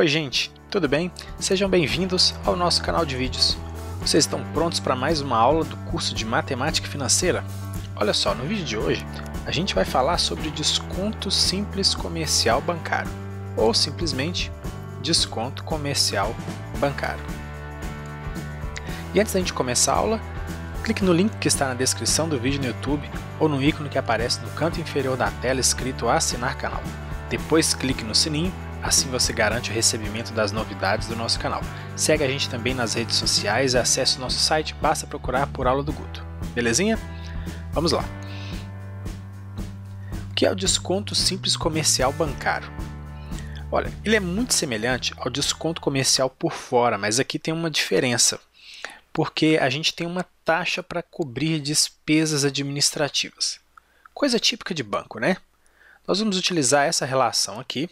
Oi, gente, tudo bem? Sejam bem-vindos ao nosso canal de vídeos. Vocês estão prontos para mais uma aula do curso de Matemática Financeira? Olha só, no vídeo de hoje a gente vai falar sobre desconto simples comercial bancário, ou simplesmente desconto comercial bancário. E antes da gente começar a aula, clique no link que está na descrição do vídeo no YouTube ou no ícone que aparece no canto inferior da tela escrito Assinar Canal. Depois clique no sininho Assim você garante o recebimento das novidades do nosso canal. Segue a gente também nas redes sociais e acesse o nosso site, basta procurar por Aula do Guto. Belezinha? Vamos lá. O que é o desconto simples comercial bancário? Olha, ele é muito semelhante ao desconto comercial por fora, mas aqui tem uma diferença, porque a gente tem uma taxa para cobrir despesas administrativas. Coisa típica de banco, né? Nós vamos utilizar essa relação aqui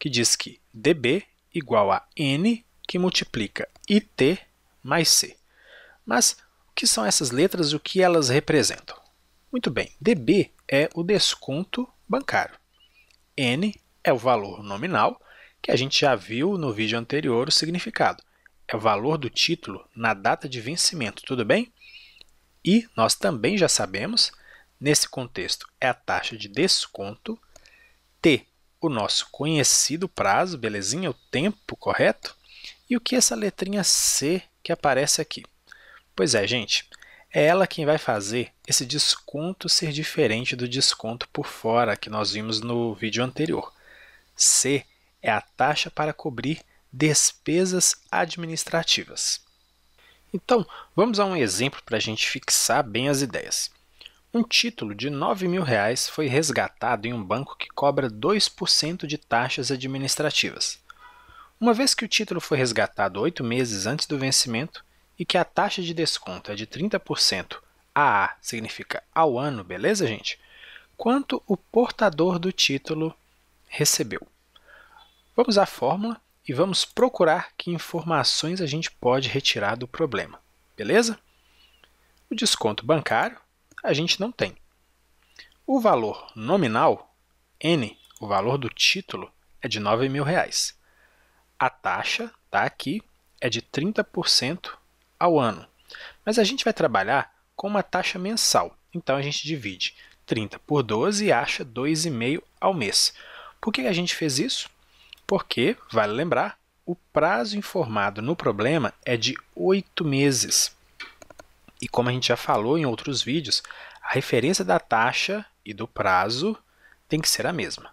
que diz que dB igual a n que multiplica it mais c. Mas o que são essas letras e o que elas representam? Muito bem, dB é o desconto bancário. n é o valor nominal, que a gente já viu no vídeo anterior o significado. É o valor do título na data de vencimento, tudo bem? E nós também já sabemos, nesse contexto, é a taxa de desconto. T o nosso conhecido prazo, belezinha? O tempo, correto? E o que é essa letrinha C que aparece aqui? Pois é, gente, é ela quem vai fazer esse desconto ser diferente do desconto por fora que nós vimos no vídeo anterior. C é a taxa para cobrir despesas administrativas. Então, vamos a um exemplo para a gente fixar bem as ideias. Um título de 9 mil reais foi resgatado em um banco que cobra 2% de taxas administrativas. Uma vez que o título foi resgatado oito meses antes do vencimento e que a taxa de desconto é de 30%, AA significa ao ano, beleza, gente? Quanto o portador do título recebeu? Vamos à fórmula e vamos procurar que informações a gente pode retirar do problema, beleza? O desconto bancário, a gente não tem. O valor nominal, N, o valor do título, é de R$ 9.000. A taxa, tá aqui, é de 30% ao ano. Mas a gente vai trabalhar com uma taxa mensal. Então a gente divide 30 por 12 e acha 2,5 ao mês. Por que a gente fez isso? Porque, vale lembrar, o prazo informado no problema é de 8 meses. E como a gente já falou em outros vídeos, a referência da taxa e do prazo tem que ser a mesma,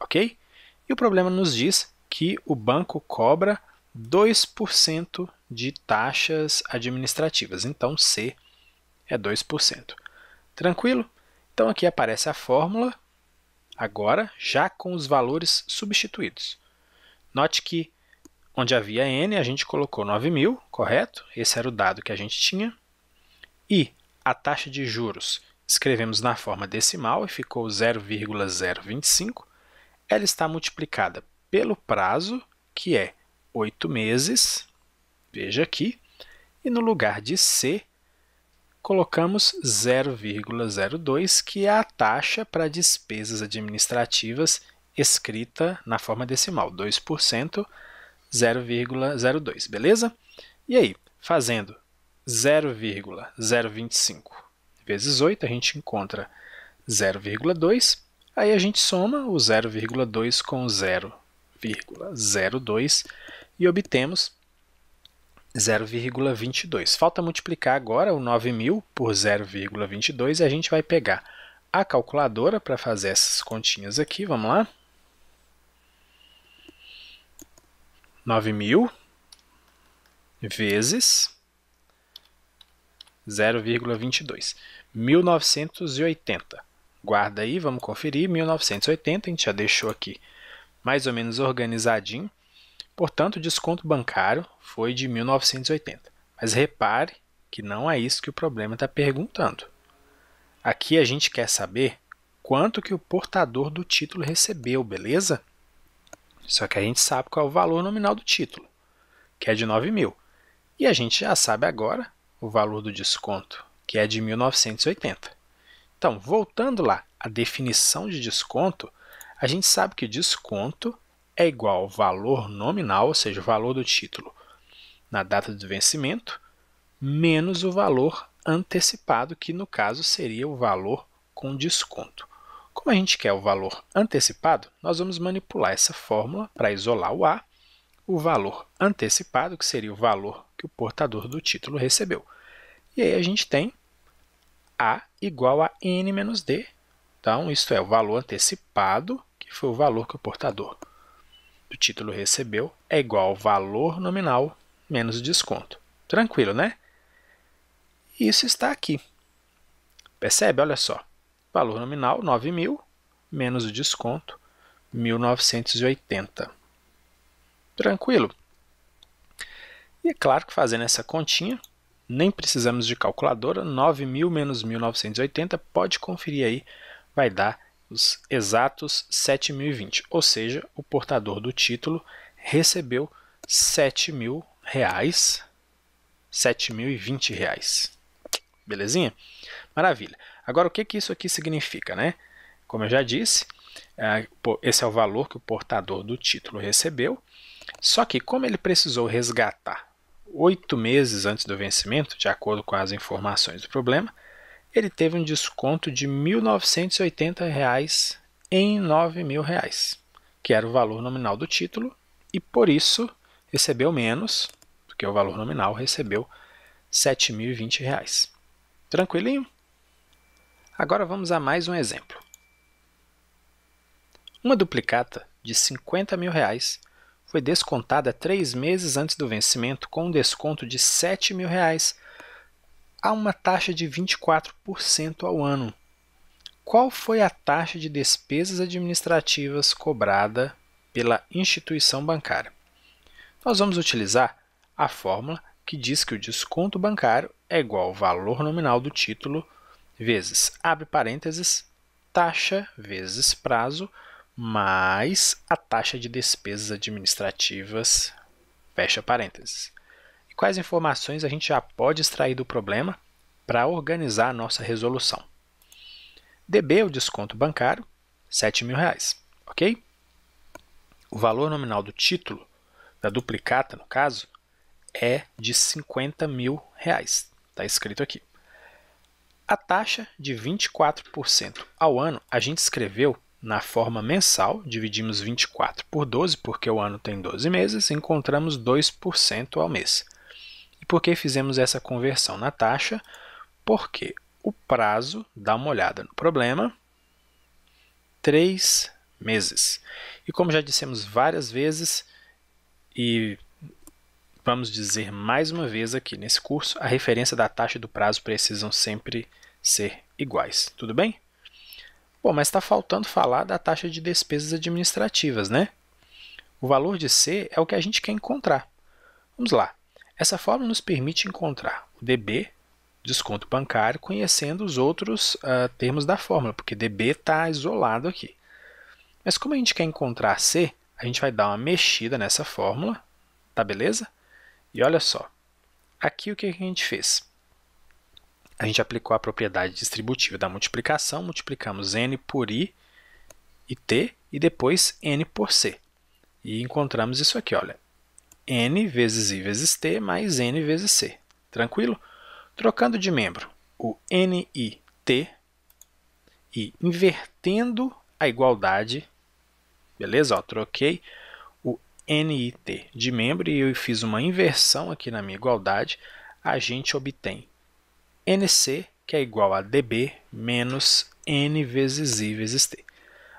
ok? E o problema nos diz que o banco cobra 2% de taxas administrativas, então C é 2%. Tranquilo? Então aqui aparece a fórmula, agora já com os valores substituídos. Note que onde havia N, a gente colocou 9.000, correto? Esse era o dado que a gente tinha. E a taxa de juros, escrevemos na forma decimal e ficou 0,025. Ela está multiplicada pelo prazo, que é 8 meses, veja aqui, e no lugar de C, colocamos 0,02, que é a taxa para despesas administrativas escrita na forma decimal, 2%, 0,02, beleza? E aí, fazendo 0,025 vezes 8, a gente encontra 0,2, aí a gente soma o 0,2 com 0,02 e obtemos 0,22. Falta multiplicar agora o 9.000 por 0,22 e a gente vai pegar a calculadora para fazer essas continhas aqui. Vamos lá. 9.000 vezes 0,22. 1980. Guarda aí, vamos conferir. 1980, a gente já deixou aqui mais ou menos organizadinho. Portanto, o desconto bancário foi de 1980. Mas repare que não é isso que o problema está perguntando. Aqui a gente quer saber quanto que o portador do título recebeu, beleza? Só que a gente sabe qual é o valor nominal do título, que é de 9 mil. E a gente já sabe agora o valor do desconto, que é de 1980. Então, voltando lá à definição de desconto, a gente sabe que desconto é igual ao valor nominal, ou seja, o valor do título na data do vencimento, menos o valor antecipado, que no caso seria o valor com desconto. Como a gente quer o valor antecipado, nós vamos manipular essa fórmula para isolar o A o valor antecipado, que seria o valor que o portador do título recebeu. E aí a gente tem A igual a N menos D. Então, isso é o valor antecipado, que foi o valor que o portador do título recebeu, é igual ao valor nominal menos desconto. Tranquilo, né? Isso está aqui. Percebe? Olha só. Valor nominal, 9.000, menos o desconto, 1.980. Tranquilo. E é claro que fazendo essa continha, nem precisamos de calculadora, 9.000 menos 1.980, pode conferir aí, vai dar os exatos 7.020, ou seja, o portador do título recebeu R$ 7.000, R$ 7.020. Belezinha? Maravilha. Agora, o que, que isso aqui significa? Né? Como eu já disse, é, esse é o valor que o portador do título recebeu, só que, como ele precisou resgatar oito meses antes do vencimento, de acordo com as informações do problema, ele teve um desconto de R$ 1.980 reais em R$ 9.000, que era o valor nominal do título, e por isso recebeu menos do que o valor nominal, recebeu R$ 7.020. Tranquilinho? Agora vamos a mais um exemplo. Uma duplicata de R$ mil reais foi descontada três meses antes do vencimento com um desconto de R$ 7 mil a uma taxa de 24% ao ano. Qual foi a taxa de despesas administrativas cobrada pela instituição bancária? Nós vamos utilizar a fórmula que diz que o desconto bancário é igual ao valor nominal do título vezes, abre parênteses, taxa vezes prazo mais a taxa de despesas administrativas, fecha parênteses. E quais informações a gente já pode extrair do problema para organizar a nossa resolução? DB o desconto bancário, R$ 7.000, ok? O valor nominal do título, da duplicata no caso, é de R$ 50.000, está escrito aqui. A taxa de 24% ao ano a gente escreveu na forma mensal, dividimos 24 por 12, porque o ano tem 12 meses, encontramos 2% ao mês. E por que fizemos essa conversão na taxa? Porque o prazo, dá uma olhada no problema, 3 meses. E como já dissemos várias vezes, e vamos dizer mais uma vez aqui nesse curso, a referência da taxa e do prazo precisam sempre ser iguais, tudo bem? Pô, mas está faltando falar da taxa de despesas administrativas, né? O valor de C é o que a gente quer encontrar. Vamos lá. Essa fórmula nos permite encontrar o DB, desconto bancário, conhecendo os outros uh, termos da fórmula, porque DB está isolado aqui. Mas como a gente quer encontrar C, a gente vai dar uma mexida nessa fórmula, tá beleza? E olha só, aqui o que a gente fez? a gente aplicou a propriedade distributiva da multiplicação, multiplicamos n por i e t e depois n por c. E encontramos isso aqui, olha, n vezes i vezes t mais n vezes c. Tranquilo? Trocando de membro o n i t e invertendo a igualdade, beleza? Ó, troquei o n i t de membro e eu fiz uma inversão aqui na minha igualdade, a gente obtém NC, que é igual a DB menos N vezes I vezes T.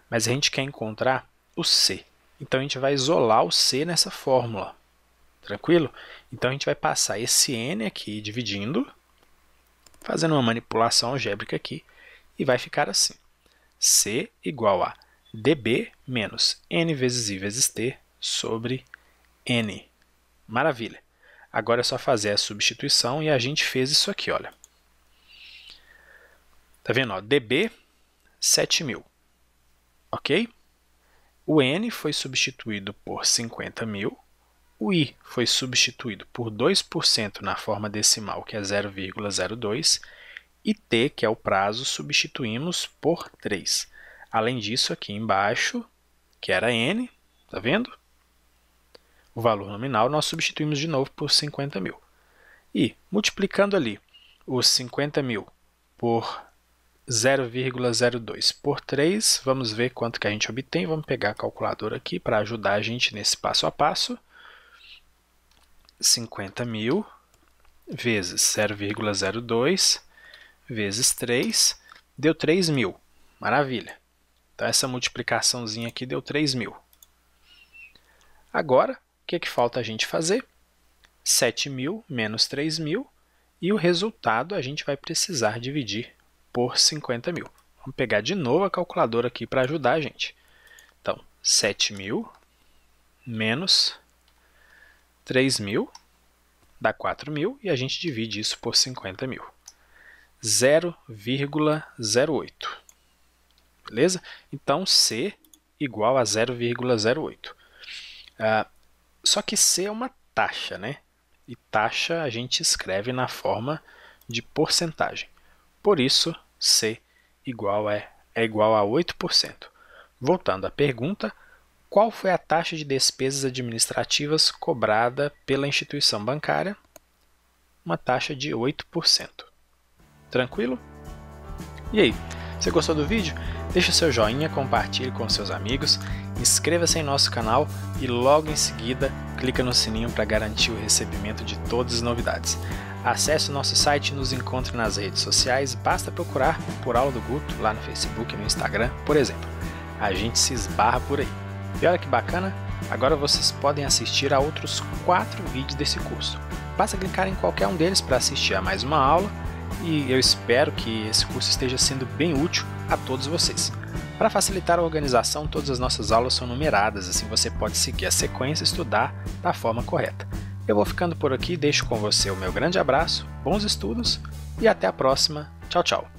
Mas a gente quer encontrar o C. Então, a gente vai isolar o C nessa fórmula. Tranquilo? Então, a gente vai passar esse N aqui dividindo, fazendo uma manipulação algébrica aqui, e vai ficar assim. C igual a dB menos N vezes I vezes T sobre N. Maravilha! Agora é só fazer a substituição e a gente fez isso aqui, olha. Tá vendo? Ó, DB 7000. Ok? O N foi substituído por 50000. mil. O I foi substituído por 2% na forma decimal, que é 0,02. E T, que é o prazo, substituímos por 3. Além disso, aqui embaixo, que era N, tá vendo? O valor nominal nós substituímos de novo por 50 mil. E multiplicando ali os 50 mil por 0,02 por 3. Vamos ver quanto que a gente obtém. Vamos pegar a calculadora aqui para ajudar a gente nesse passo a passo. 50 mil vezes 0,02 vezes 3 deu 3 mil. Maravilha. Então, essa multiplicaçãozinha aqui deu 3 mil. Agora, o que, é que falta a gente fazer? 7 mil menos 3 mil e o resultado a gente vai precisar dividir por 50 mil. Vamos pegar de novo a calculadora aqui para ajudar a gente. Então, 7 mil menos 3 mil dá 4 mil e a gente divide isso por 50 mil. 0,08. Beleza? Então, C igual a 0,08. Ah, só que C é uma taxa, né? E taxa a gente escreve na forma de porcentagem. Por isso, C igual a, é igual a 8%. Voltando à pergunta, qual foi a taxa de despesas administrativas cobrada pela instituição bancária? Uma taxa de 8%. Tranquilo? E aí, você gostou do vídeo? Deixe seu joinha, compartilhe com seus amigos, inscreva-se em nosso canal e logo em seguida clica no sininho para garantir o recebimento de todas as novidades. Acesse o nosso site e nos encontre nas redes sociais. Basta procurar por Aula do Guto lá no Facebook e no Instagram, por exemplo. A gente se esbarra por aí. E olha que bacana, agora vocês podem assistir a outros quatro vídeos desse curso. Basta clicar em qualquer um deles para assistir a mais uma aula e eu espero que esse curso esteja sendo bem útil a todos vocês. Para facilitar a organização, todas as nossas aulas são numeradas, assim você pode seguir a sequência e estudar da forma correta. Eu vou ficando por aqui, deixo com você o meu grande abraço, bons estudos e até a próxima. Tchau, tchau.